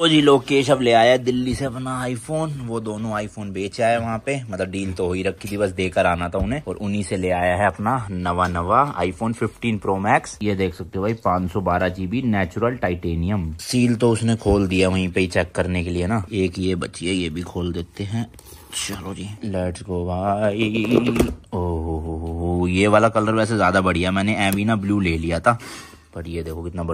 वो जी लोग केशव ले आया दिल्ली से अपना आईफोन वो दोनों आईफोन बेच आया वहाँ पे मतलब डील तो हो ही रखी थी बस देकर आना था उन्हें और उन्हीं से ले आया है अपना नवा नवा आईफोन 15 प्रो मैक्स ये देख सकते हो भाई 512 जीबी नेचुरल टाइटेनियम सील तो उसने खोल दिया वहीं पे चेक करने के लिए ना एक ये बची है ये भी खोल देते है चलो जी लेट्स गो ओह ये वाला कलर वैसे ज्यादा बढ़िया मैंने एवीना ब्लू ले लिया था पर ये देखो कितना बढ़िया